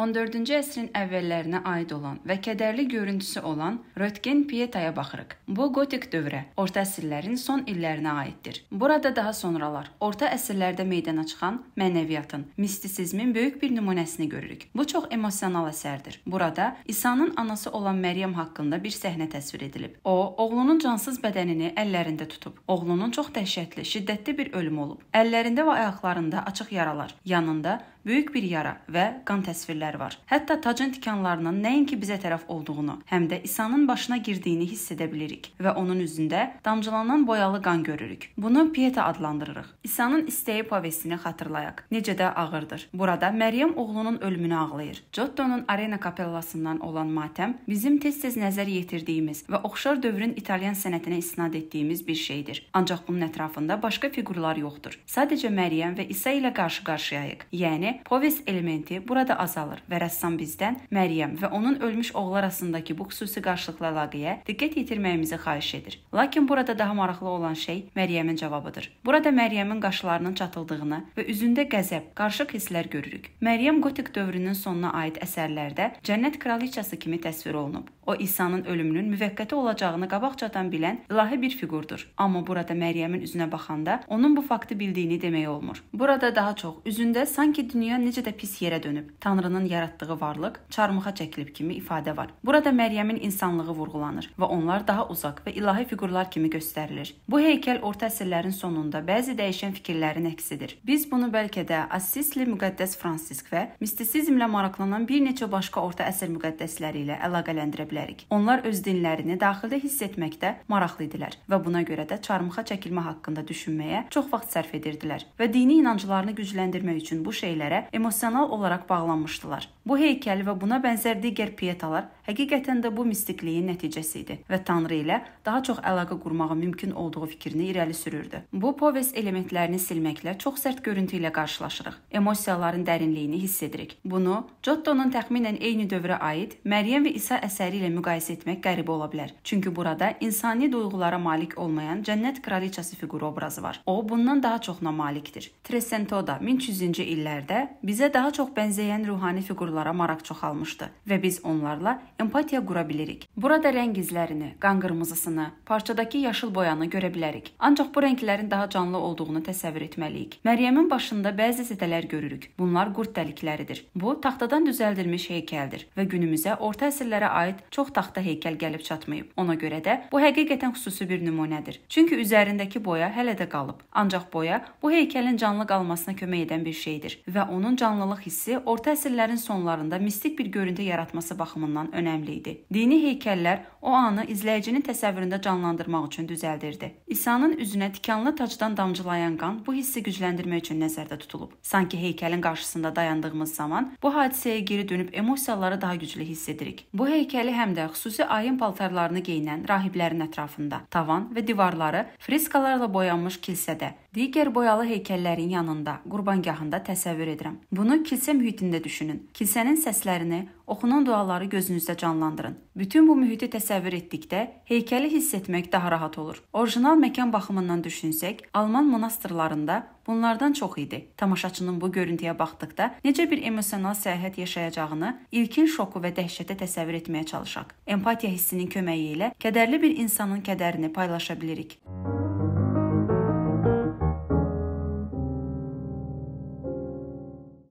14-cü əsrin əvvəllərinə aid olan və kədərli görüntüsü olan Röntgen Pietaya baxırıq. Bu gotik dövrə, orta əsrlərin son illərinə aiddir. Burada daha sonralar orta əsrlərdə meydana çıxan mənəviyyatın, mistisizmin böyük bir nümunəsini görürük. Bu çox emosional əsərdir. Burada İsa'nın anası olan Məryəm haqqında bir səhnə təsvir edilib. O, oğlunun cansız bədənini əllərində tutub. Oğlunun çox dəhşətli, şiddətli bir ölümü olub. Əllərində və ayaqlarında açıq yaralar, yanında böyük bir yara və qan təsvirləri xəbər var. Hətta tacın tikanlarının nəinki bizə tərəf olduğunu, həm də İsa'nın başına girdiyini hiss edə bilirik və onun üzündə damcılanan boyalı qan görürük. Bunu Pieta adlandırırıq. İsa'nın istəyi povestini xatırlayaq. Necə də ağırdır. Burada Məryəm oğlunun ölümünü ağlayır. Giotto'nun Arena kapellasından olan matəm bizim tez-tez nəzər yetirdiyimiz və oxşar dövrün İtalyan sənətinə istinad etdiyimiz bir şeydir. Ancaq bunun ətrafında başqa fiqurlar yoxdur. Sadəcə Məryəm və İsa ilə qarşı-qarşıyayıq. Yəni povest elementi burada azalır. Sardar və rəssam bizdən Məryəm və onun ölmüş oğlu arasındakı bu xüsusi qarşılıqlı əlaqəyə diqqət yetirməyimizi xahiş edir. Lakin burada daha maraqlı olan şey Məryəmin cavabıdır. Burada Məryəmin qaşlarının çatıldığını və üzündə qəzəb, qarışıq hisslər görürük. Məryəm qotik dövrünün sonuna aid əsərlərdə Cənnət kraliçası kimi təsvir olunub. O İsa'nın ölümünün müvəqqəti olacağını qabaqcadan bilən ilahi bir fiqurdur. Amma burada Məryəmin üzünə baxanda onun bu faktı bildiyini demək olmur. Burada daha çox üzündə sanki dünya necə də pis yerə dönüb, Tanrının yaratdığı varlıq çarmıxa çəkilib kimi ifadə var. Burada Məryəmin insanlığı vurğulanır və onlar daha uzaq və ilahi fiqurlar kimi göstərilir. Bu heykəl orta əsrlərin sonunda bəzi dəyişən fikirlərin əksidir. Biz bunu bəlkə də Assisli müqəddəs Fransisk və mistisizmlə maraqlanan bir neçə başqa orta əsr müqəddəsləri ilə əlaqələndirə bilərik. Onlar öz dinlərini daxildə hiss etməkdə maraqlı idilər və buna görə də çarmıxa çəkilmə haqqında düşünməyə çox vaxt sərf edirdilər və dini inanclarını gücləndirmək üçün bu şeylərə emosional olaraq bağlanmışdılar var. Bu heykəl və buna bənzər digər pietalar həqiqətən də bu mistikliyin nəticəsi idi və Tanrı ilə daha çox əlaqə qurmağa mümkün olduğu fikrini irəli sürürdü. Bu poves elementlərini silməklə çox sərt görüntü ilə qarşılaşırıq. Emosiyaların dərinliyini hiss edirik. Bunu Giotto'nun təxminən eyni dövrə aid Məryəm və İsa əsəri ilə müqayisə etmək qəribə ola bilər. Çünki burada insani duyğulara malik olmayan Cənnət kraliçası fiquru obrazı var. O bundan daha çoxuna malikdir. Trescento'da 1300-cü illərdə bizə daha çox bənzəyən ruhani fiqurlara maraq çoxalmışdı və biz onlarla empatiya qura bilərik. Burada rəng izlərini, qan qırmızısını, parçadakı yaşıl boyanı görə bilərik. Ancaq bu rənglərin daha canlı olduğunu təsəvvür etməliyik. Məryəmin başında bəzi zədələr görürük. Bunlar qurd dəlikləridir. Bu taxtadan düzəldilmiş heykəldir və günümüzə orta əsrlərə aid çox taxta heykəl gəlib çatmayıb. Ona görə də bu həqiqətən xüsusi bir nümunədir. Çünki üzərindəki boya hələ də qalıb. Ancaq boya bu heykəlin canlı qalmasına kömək edən bir şeydir və onun canlılıq hissi orta əsrlərin sonlarında mistik bir görüntü yaratması baxımından önəmli idi. Dini heykəllər o anı izləyicinin təsəvvüründə canlandırmaq üçün düzəldirdi. İsa'nın üzünə tikanlı tacdan damcılayan qan bu hissi gücləndirmək üçün nəzərdə tutulub. Sanki heykəlin qarşısında dayandığımız zaman bu hadisəyə geri dönüb emosiyaları daha güclü hiss edirik. Bu heykəli həm də xüsusi ayın paltarlarını geyinən rahiblərin ətrafında, tavan və divarları freskalarla boyanmış kilsədə digər boyalı heykəllərin yanında, qurbangahında təsəvvür edirəm. Bunu kilsə mühitində düşünün. Kilsənin səslərini, oxunan duaları gözünüzdə canlandırın. Bütün bu mühiti təsəvvür etdikdə heykəli hiss etmək daha rahat olur. Orijinal məkan baxımından düşünsək, Alman monastırlarında bunlardan çox idi. Tamaşaçının bu görüntüyə baxdıqda necə bir emosional səyahət yaşayacağını, ilkin şoku və dəhşətə təsəvvür etməyə çalışaq. Empatiya hissinin köməyi ilə kədərli bir insanın kədərini paylaşa bilirik. Müzik